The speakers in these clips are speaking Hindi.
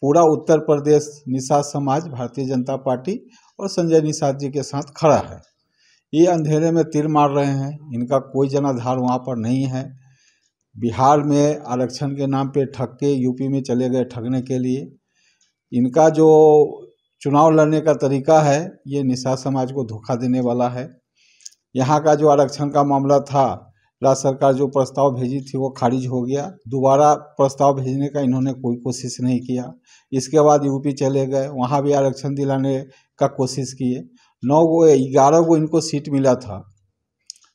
पूरा उत्तर प्रदेश निषाद समाज भारतीय जनता पार्टी और संजय निषाद जी के साथ खड़ा है ये अंधेरे में तीर मार रहे हैं इनका कोई जनाधार वहाँ पर नहीं है बिहार में आरक्षण के नाम पे ठग के यूपी में चले गए ठगने के लिए इनका जो चुनाव लड़ने का तरीका है ये निषाद समाज को धोखा देने वाला है यहाँ का जो आरक्षण का मामला था राज्य सरकार जो प्रस्ताव भेजी थी वो खारिज हो गया दोबारा प्रस्ताव भेजने का इन्होंने कोई कोशिश नहीं किया इसके बाद यूपी चले गए वहाँ भी आरक्षण दिलाने का कोशिश किए नौ गो ग्यारह गो इनको सीट मिला था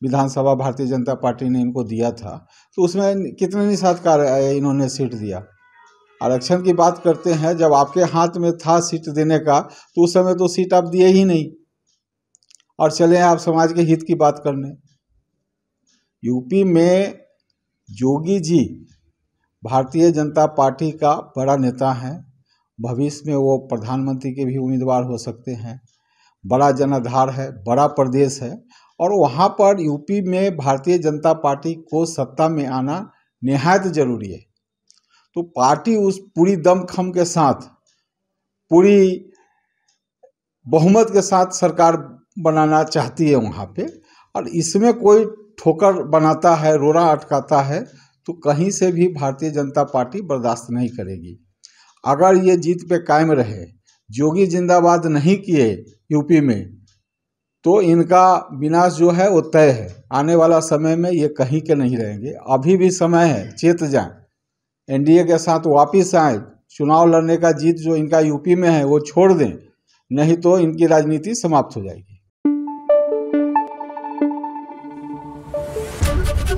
विधानसभा भारतीय जनता पार्टी ने इनको दिया था तो उसमें कितने निषादकार इन्होंने सीट दिया आरक्षण की बात करते हैं जब आपके हाथ में था सीट देने का तो उस समय तो सीट आप दिए ही नहीं और चले आप समाज के हित की बात करने यूपी में योगी जी भारतीय जनता पार्टी का बड़ा नेता हैं भविष्य में वो प्रधानमंत्री के भी उम्मीदवार हो सकते हैं बड़ा जनाधार है बड़ा प्रदेश है और वहाँ पर यूपी में भारतीय जनता पार्टी को सत्ता में आना नहायत जरूरी है तो पार्टी उस पूरी दमखम के साथ पूरी बहुमत के साथ सरकार बनाना चाहती है वहाँ पे और इसमें कोई ठोकर बनाता है रोरा अटकाता है तो कहीं से भी भारतीय जनता पार्टी बर्दाश्त नहीं करेगी अगर ये जीत पे कायम रहे योगी जिंदाबाद नहीं किए यूपी में तो इनका विनाश जो है वो तय है आने वाला समय में ये कहीं के नहीं रहेंगे अभी भी समय है चेत जाए एनडीए के साथ वापिस आए चुनाव लड़ने का जीत जो इनका यूपी में है वो छोड़ दें नहीं तो इनकी राजनीति समाप्त हो जाएगी